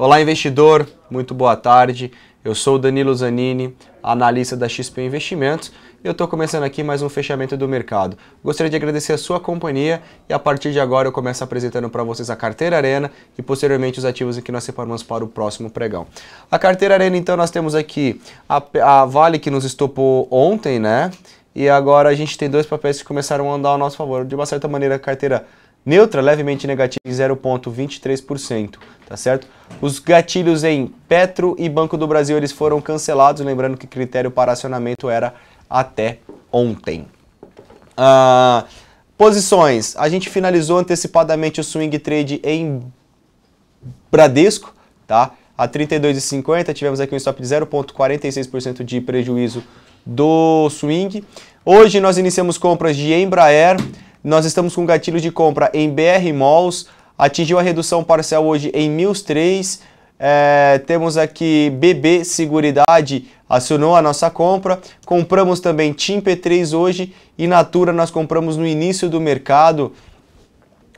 Olá, investidor, muito boa tarde. Eu sou Danilo Zanini, analista da XP Investimentos, e eu estou começando aqui mais um fechamento do mercado. Gostaria de agradecer a sua companhia e a partir de agora eu começo apresentando para vocês a carteira Arena e posteriormente os ativos em que nós separamos para o próximo pregão. A carteira Arena, então, nós temos aqui a, a Vale que nos estopou ontem, né? E agora a gente tem dois papéis que começaram a andar ao nosso favor. De uma certa maneira, a carteira Neutra, levemente negativa em 0,23%, tá certo? Os gatilhos em Petro e Banco do Brasil, eles foram cancelados, lembrando que o critério para acionamento era até ontem. Ah, posições, a gente finalizou antecipadamente o swing trade em Bradesco, tá? A 32,50, tivemos aqui um stop de 0,46% de prejuízo do swing. Hoje nós iniciamos compras de Embraer, nós estamos com gatilho de compra em BR Malls, atingiu a redução parcial hoje em 1.003, é, temos aqui BB Seguridade, acionou a nossa compra. Compramos também Tim P3 hoje e Natura nós compramos no início do mercado.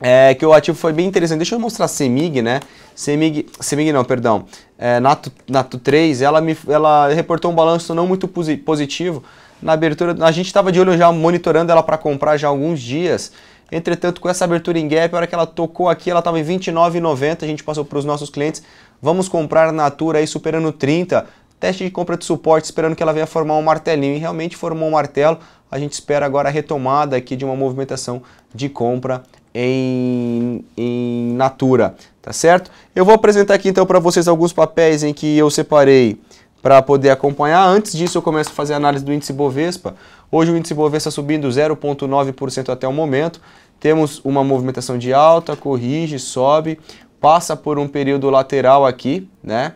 É, que o ativo foi bem interessante. Deixa eu mostrar a Semig, né? Semig, Semig não, perdão. É, Nato, Nato 3, ela, me, ela reportou um balanço não muito positivo na abertura. A gente estava de olho já monitorando ela para comprar já há alguns dias. Entretanto, com essa abertura em gap, a hora que ela tocou aqui, ela estava em 29,90. A gente passou para os nossos clientes. Vamos comprar Natura aí superando 30. Teste de compra de suporte, esperando que ela venha formar um martelinho. E realmente formou um martelo. A gente espera agora a retomada aqui de uma movimentação de compra em, em Natura, tá certo? Eu vou apresentar aqui então para vocês alguns papéis em que eu separei para poder acompanhar. Antes disso, eu começo a fazer a análise do índice Bovespa. Hoje o índice Bovespa subindo 0,9% até o momento. Temos uma movimentação de alta, corrige, sobe, passa por um período lateral aqui, né?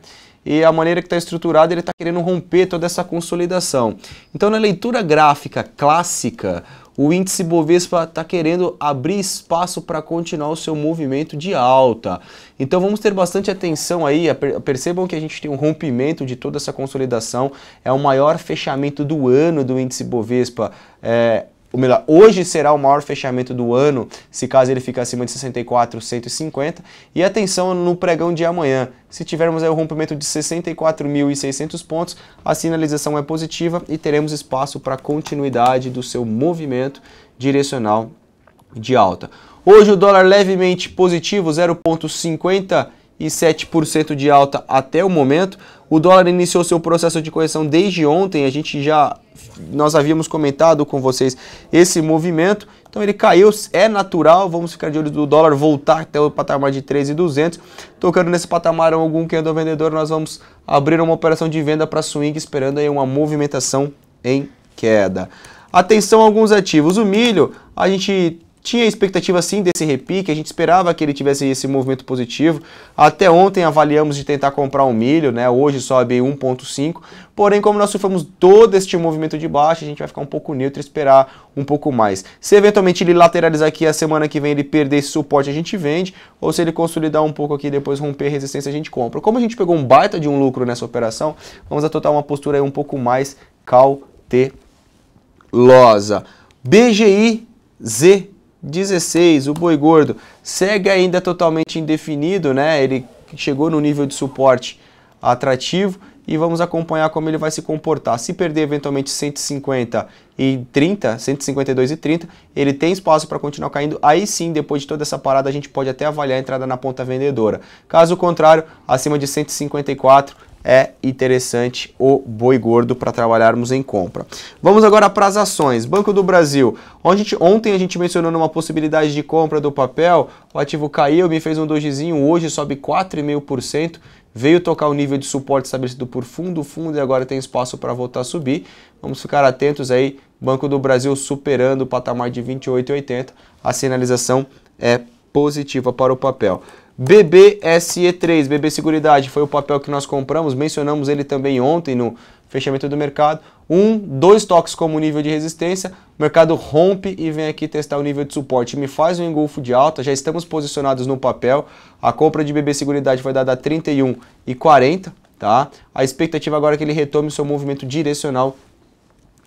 E a maneira que está estruturado, ele está querendo romper toda essa consolidação. Então, na leitura gráfica clássica, o índice Bovespa está querendo abrir espaço para continuar o seu movimento de alta. Então vamos ter bastante atenção aí, percebam que a gente tem um rompimento de toda essa consolidação, é o maior fechamento do ano do índice Bovespa é, ou melhor, hoje será o maior fechamento do ano, se caso ele ficar acima de 64, 150. E atenção no pregão de amanhã. Se tivermos aí o rompimento de 64.600 pontos, a sinalização é positiva e teremos espaço para continuidade do seu movimento direcional de alta. Hoje o dólar levemente positivo, 0,50 e 7% de alta até o momento. O dólar iniciou seu processo de correção desde ontem, a gente já nós havíamos comentado com vocês esse movimento. Então ele caiu, é natural, vamos ficar de olho do dólar voltar até o patamar de 13,200. Tocando nesse patamar algum que é do vendedor, nós vamos abrir uma operação de venda para swing esperando aí uma movimentação em queda. Atenção a alguns ativos. O milho, a gente tinha expectativa sim desse repique, a gente esperava que ele tivesse esse movimento positivo. Até ontem avaliamos de tentar comprar um milho, né? Hoje sobe 1.5. Porém, como nós sofremos todo este movimento de baixa, a gente vai ficar um pouco neutro e esperar um pouco mais. Se eventualmente ele lateralizar aqui a semana que vem ele perder esse suporte, a gente vende, ou se ele consolidar um pouco aqui depois romper resistência, a gente compra. Como a gente pegou um baita de um lucro nessa operação, vamos adotar uma postura aí um pouco mais cautelosa. BGI Z 16, o boi gordo segue ainda totalmente indefinido, né? Ele chegou no nível de suporte atrativo e vamos acompanhar como ele vai se comportar. Se perder eventualmente 150 e 30, 152 e 30, ele tem espaço para continuar caindo. Aí sim, depois de toda essa parada, a gente pode até avaliar a entrada na ponta vendedora. Caso contrário, acima de 154 é interessante o boi gordo para trabalharmos em compra. Vamos agora para as ações. Banco do Brasil. ontem a gente mencionou uma possibilidade de compra do papel, o ativo caiu, me fez um dojizinho, hoje sobe 4,5%, veio tocar o nível de suporte estabelecido por fundo, fundo e agora tem espaço para voltar a subir. Vamos ficar atentos aí, Banco do Brasil superando o patamar de 28,80, a sinalização é positiva para o papel. BBSE3, BB Seguridade, foi o papel que nós compramos, mencionamos ele também ontem no fechamento do mercado. Um, dois toques como nível de resistência, o mercado rompe e vem aqui testar o nível de suporte. Me faz um engolfo de alta, já estamos posicionados no papel. A compra de BB Seguridade vai dar da 31 e 40, tá? A expectativa agora é que ele retome seu movimento direcional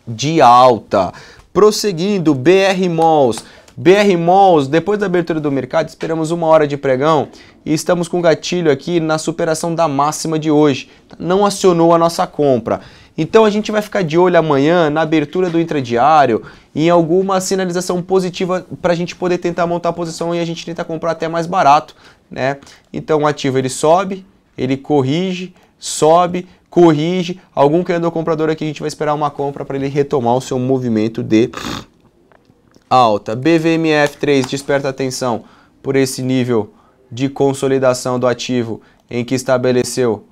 de alta. Prosseguindo, BR Malls. BR Malls, depois da abertura do mercado, esperamos uma hora de pregão e estamos com gatilho aqui na superação da máxima de hoje. Não acionou a nossa compra. Então a gente vai ficar de olho amanhã na abertura do intradiário em alguma sinalização positiva para a gente poder tentar montar a posição e a gente tentar comprar até mais barato, né? Então o ativo ele sobe, ele corrige, sobe, corrige. Algum criador comprador aqui a gente vai esperar uma compra para ele retomar o seu movimento de alta. BVMF3 desperta atenção por esse nível de consolidação do ativo em que estabeleceu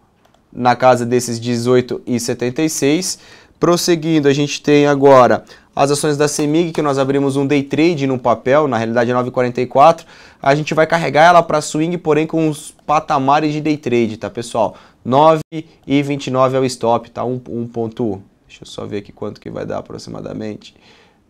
na casa desses 18,76. Prosseguindo, a gente tem agora as ações da Semig que nós abrimos um day trade no papel, na realidade 9,44. A gente vai carregar ela para swing, porém com uns patamares de day trade, tá pessoal? 9,29 é o stop, tá? 1.1 deixa eu só ver aqui quanto que vai dar aproximadamente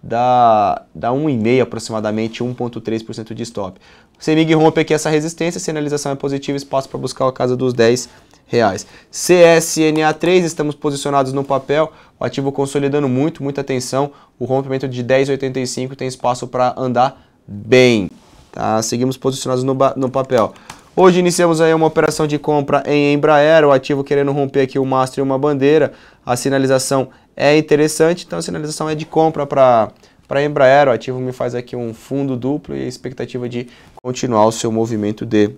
dá, dá 1,5% aproximadamente, 1,3% de stop. CEMIG rompe aqui essa resistência, sinalização é positiva, espaço para buscar a casa dos 10 reais. CSNA3, estamos posicionados no papel, o ativo consolidando muito, muita atenção, o rompimento de 10,85 tem espaço para andar bem. Tá? Seguimos posicionados no, no papel. Hoje iniciamos aí uma operação de compra em Embraer, o ativo querendo romper aqui o mastro e uma bandeira, a sinalização é interessante, então a sinalização é de compra para para a Embraer, o ativo me faz aqui um fundo duplo e a expectativa é de continuar o seu movimento de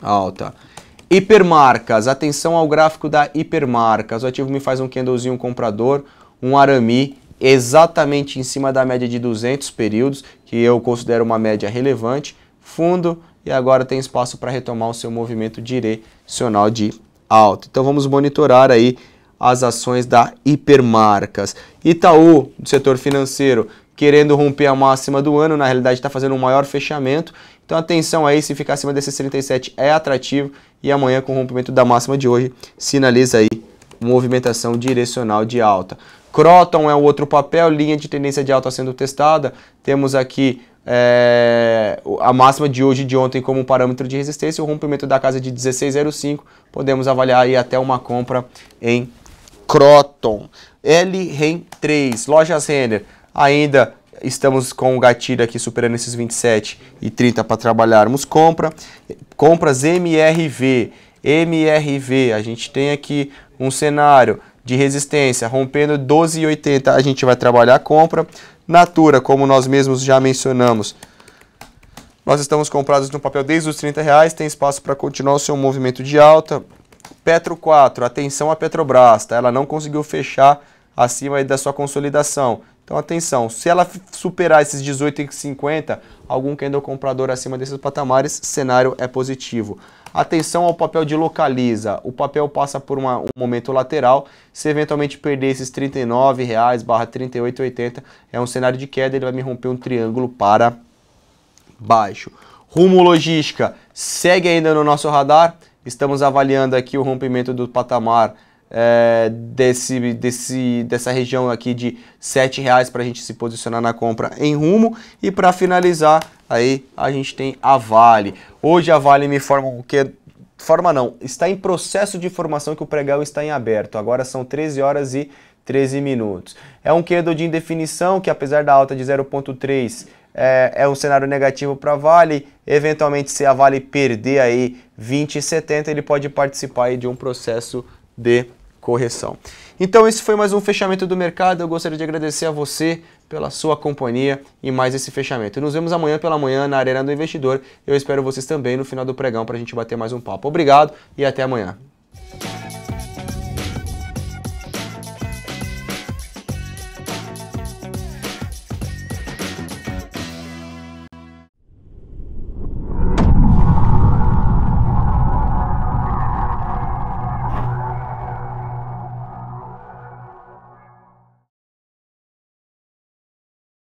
alta. Hipermarcas, atenção ao gráfico da hipermarcas. O ativo me faz um candlezinho comprador, um arami exatamente em cima da média de 200 períodos, que eu considero uma média relevante, fundo e agora tem espaço para retomar o seu movimento direcional de alta. Então vamos monitorar aí as ações da hipermarcas. Itaú, do setor financeiro, querendo romper a máxima do ano, na realidade está fazendo um maior fechamento. Então atenção aí, se ficar acima desses 37 é atrativo e amanhã com o rompimento da máxima de hoje sinaliza aí movimentação direcional de alta. Croton é o outro papel, linha de tendência de alta sendo testada. Temos aqui é, a máxima de hoje e de ontem como parâmetro de resistência, o rompimento da casa de 16,05, podemos avaliar aí até uma compra em Croton, L-REN 3, lojas Renner, ainda estamos com o gatilho aqui superando esses 27 e 30 para trabalharmos compra. Compras MRV, MRV, a gente tem aqui um cenário de resistência rompendo 12,80, a gente vai trabalhar a compra. Natura, como nós mesmos já mencionamos, nós estamos comprados no papel desde os 30 reais, tem espaço para continuar o seu movimento de alta. Petro 4, atenção a Petrobras, tá? Ela não conseguiu fechar acima da sua consolidação. Então atenção, se ela superar esses 18,50, algum candle comprador acima desses patamares, cenário é positivo. Atenção ao papel de localiza. O papel passa por uma, um momento lateral. Se eventualmente perder esses R$ 39,38,80, é um cenário de queda, ele vai me romper um triângulo para baixo. Rumo logística segue ainda no nosso radar Estamos avaliando aqui o rompimento do patamar é, desse, desse, dessa região aqui de R$ reais para a gente se posicionar na compra em rumo. E para finalizar, aí a gente tem a Vale. Hoje a Vale me forma o que forma não, está em processo de formação que o pregão está em aberto. Agora são 13 horas e 13 minutos. É um quedo de indefinição que apesar da alta de 0.3 é, é um cenário negativo para a Vale. Eventualmente, se a Vale perder aí 20,70, ele pode participar aí de um processo de correção. Então, esse foi mais um fechamento do mercado. Eu gostaria de agradecer a você pela sua companhia e mais esse fechamento. Nos vemos amanhã pela manhã na Arena do Investidor. Eu espero vocês também no final do pregão para a gente bater mais um papo. Obrigado e até amanhã.